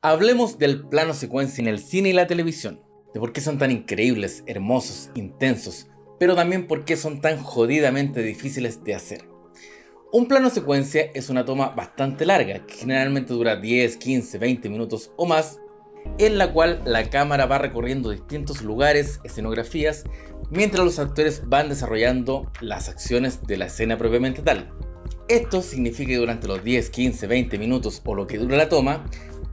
Hablemos del plano secuencia en el cine y la televisión, de por qué son tan increíbles, hermosos, intensos, pero también por qué son tan jodidamente difíciles de hacer. Un plano secuencia es una toma bastante larga, que generalmente dura 10, 15, 20 minutos o más, en la cual la cámara va recorriendo distintos lugares, escenografías, mientras los actores van desarrollando las acciones de la escena propiamente tal. Esto significa que durante los 10, 15, 20 minutos o lo que dura la toma,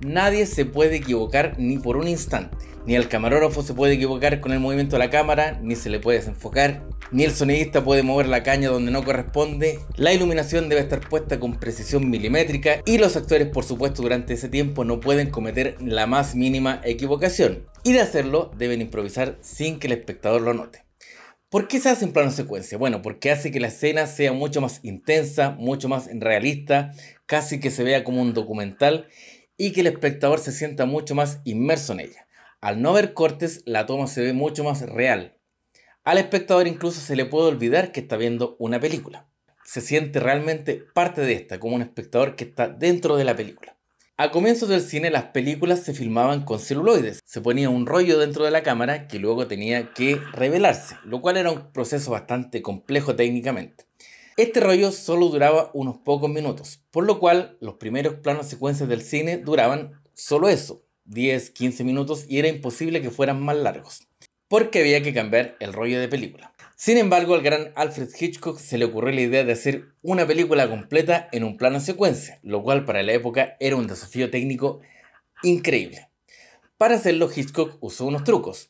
nadie se puede equivocar ni por un instante. Ni el camarógrafo se puede equivocar con el movimiento de la cámara, ni se le puede desenfocar, ni el sonidista puede mover la caña donde no corresponde. La iluminación debe estar puesta con precisión milimétrica y los actores, por supuesto, durante ese tiempo no pueden cometer la más mínima equivocación. Y de hacerlo, deben improvisar sin que el espectador lo note. ¿Por qué se hace en plano secuencia? Bueno, porque hace que la escena sea mucho más intensa, mucho más realista, casi que se vea como un documental y que el espectador se sienta mucho más inmerso en ella. Al no ver cortes, la toma se ve mucho más real. Al espectador incluso se le puede olvidar que está viendo una película. Se siente realmente parte de esta, como un espectador que está dentro de la película. A comienzos del cine las películas se filmaban con celuloides. Se ponía un rollo dentro de la cámara que luego tenía que revelarse, lo cual era un proceso bastante complejo técnicamente. Este rollo solo duraba unos pocos minutos, por lo cual los primeros planos secuencias del cine duraban solo eso, 10, 15 minutos y era imposible que fueran más largos, porque había que cambiar el rollo de película. Sin embargo, al gran Alfred Hitchcock se le ocurrió la idea de hacer una película completa en un plano secuencia, lo cual para la época era un desafío técnico increíble. Para hacerlo, Hitchcock usó unos trucos.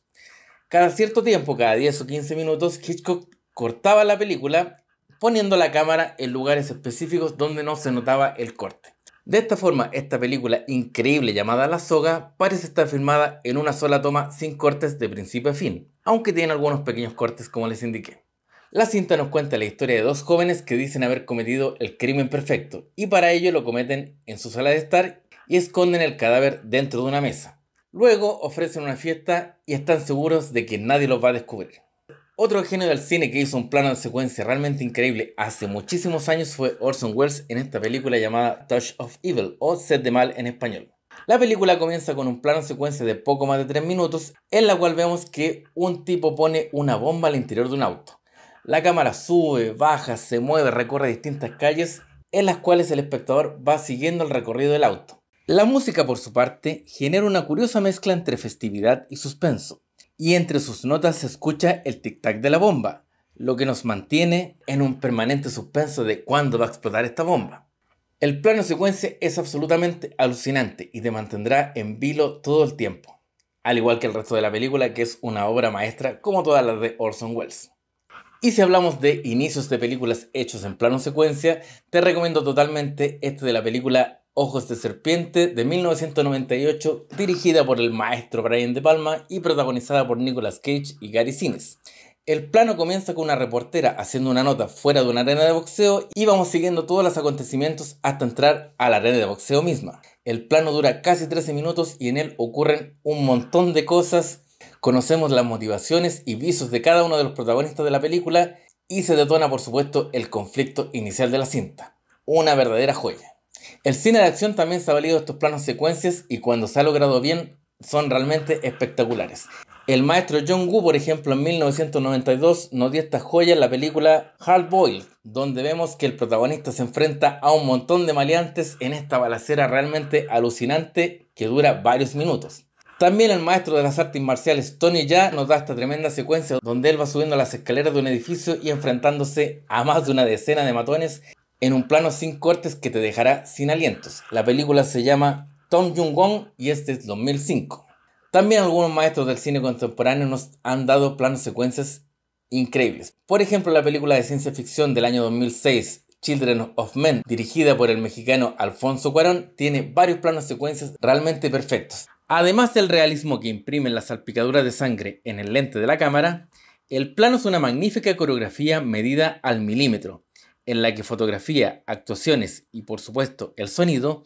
Cada cierto tiempo, cada 10 o 15 minutos, Hitchcock cortaba la película poniendo la cámara en lugares específicos donde no se notaba el corte. De esta forma, esta película increíble llamada La Soga parece estar filmada en una sola toma sin cortes de principio a fin, aunque tiene algunos pequeños cortes como les indiqué. La cinta nos cuenta la historia de dos jóvenes que dicen haber cometido el crimen perfecto y para ello lo cometen en su sala de estar y esconden el cadáver dentro de una mesa. Luego ofrecen una fiesta y están seguros de que nadie los va a descubrir. Otro genio del cine que hizo un plano de secuencia realmente increíble hace muchísimos años fue Orson Welles en esta película llamada Touch of Evil o Set de Mal en español. La película comienza con un plano de secuencia de poco más de 3 minutos en la cual vemos que un tipo pone una bomba al interior de un auto. La cámara sube, baja, se mueve, recorre distintas calles en las cuales el espectador va siguiendo el recorrido del auto. La música por su parte genera una curiosa mezcla entre festividad y suspenso y entre sus notas se escucha el tic-tac de la bomba, lo que nos mantiene en un permanente suspenso de cuándo va a explotar esta bomba. El plano secuencia es absolutamente alucinante y te mantendrá en vilo todo el tiempo, al igual que el resto de la película que es una obra maestra como todas las de Orson Welles. Y si hablamos de inicios de películas hechos en plano secuencia, te recomiendo totalmente este de la película Ojos de Serpiente de 1998, dirigida por el maestro Brian De Palma y protagonizada por Nicolas Cage y Gary Sinise. El plano comienza con una reportera haciendo una nota fuera de una arena de boxeo y vamos siguiendo todos los acontecimientos hasta entrar a la arena de boxeo misma. El plano dura casi 13 minutos y en él ocurren un montón de cosas. Conocemos las motivaciones y visos de cada uno de los protagonistas de la película y se detona por supuesto el conflicto inicial de la cinta. Una verdadera joya. El cine de acción también se ha valido estos planos secuencias y cuando se ha logrado bien son realmente espectaculares. El maestro John Woo, por ejemplo, en 1992 nos dio esta joya en la película Hard Boiled, donde vemos que el protagonista se enfrenta a un montón de maleantes en esta balacera realmente alucinante que dura varios minutos. También el maestro de las artes marciales Tony Ya nos da esta tremenda secuencia donde él va subiendo las escaleras de un edificio y enfrentándose a más de una decena de matones en un plano sin cortes que te dejará sin alientos. La película se llama Tom jung Wong y este es 2005. También algunos maestros del cine contemporáneo nos han dado planos secuencias increíbles. Por ejemplo, la película de ciencia ficción del año 2006, Children of Men, dirigida por el mexicano Alfonso Cuarón, tiene varios planos secuencias realmente perfectos. Además del realismo que imprimen las salpicaduras de sangre en el lente de la cámara, el plano es una magnífica coreografía medida al milímetro, en la que fotografía, actuaciones y por supuesto el sonido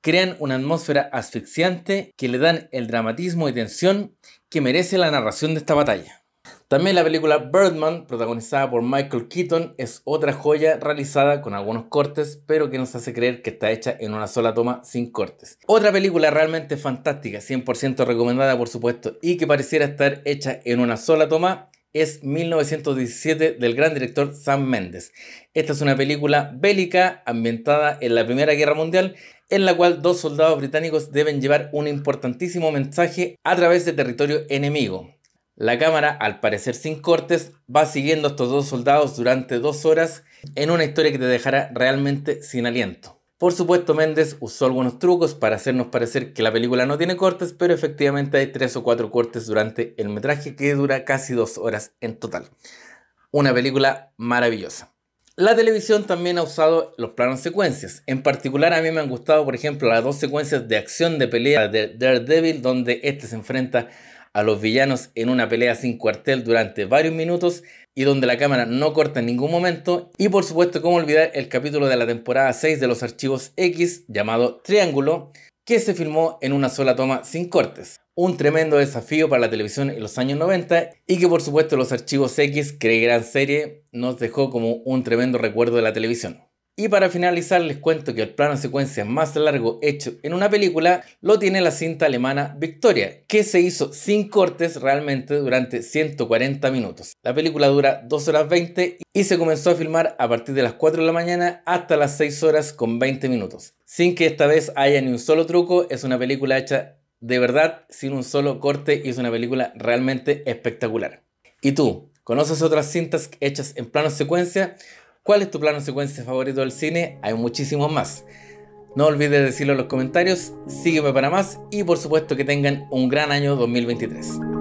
crean una atmósfera asfixiante que le dan el dramatismo y tensión que merece la narración de esta batalla. También la película Birdman, protagonizada por Michael Keaton, es otra joya realizada con algunos cortes, pero que nos hace creer que está hecha en una sola toma sin cortes. Otra película realmente fantástica, 100% recomendada por supuesto, y que pareciera estar hecha en una sola toma, es 1917 del gran director Sam Mendes. Esta es una película bélica ambientada en la Primera Guerra Mundial en la cual dos soldados británicos deben llevar un importantísimo mensaje a través de territorio enemigo. La cámara, al parecer sin cortes, va siguiendo a estos dos soldados durante dos horas en una historia que te dejará realmente sin aliento. Por supuesto, Méndez usó algunos trucos para hacernos parecer que la película no tiene cortes, pero efectivamente hay tres o cuatro cortes durante el metraje que dura casi dos horas en total. Una película maravillosa. La televisión también ha usado los planos secuencias. En particular a mí me han gustado, por ejemplo, las dos secuencias de acción de pelea de Daredevil, donde este se enfrenta a los villanos en una pelea sin cuartel durante varios minutos y donde la cámara no corta en ningún momento. Y por supuesto, cómo olvidar el capítulo de la temporada 6 de los archivos X llamado Triángulo, que se filmó en una sola toma sin cortes. Un tremendo desafío para la televisión en los años 90 y que por supuesto los archivos X, que gran serie, nos dejó como un tremendo recuerdo de la televisión. Y para finalizar les cuento que el plano secuencia más largo hecho en una película lo tiene la cinta alemana Victoria, que se hizo sin cortes realmente durante 140 minutos. La película dura 2 horas 20 y se comenzó a filmar a partir de las 4 de la mañana hasta las 6 horas con 20 minutos. Sin que esta vez haya ni un solo truco, es una película hecha de verdad sin un solo corte y es una película realmente espectacular. ¿Y tú? ¿Conoces otras cintas hechas en plano secuencia? ¿Cuál es tu plano secuencia favorito del cine? Hay muchísimos más. No olvides decirlo en los comentarios, sígueme para más y por supuesto que tengan un gran año 2023.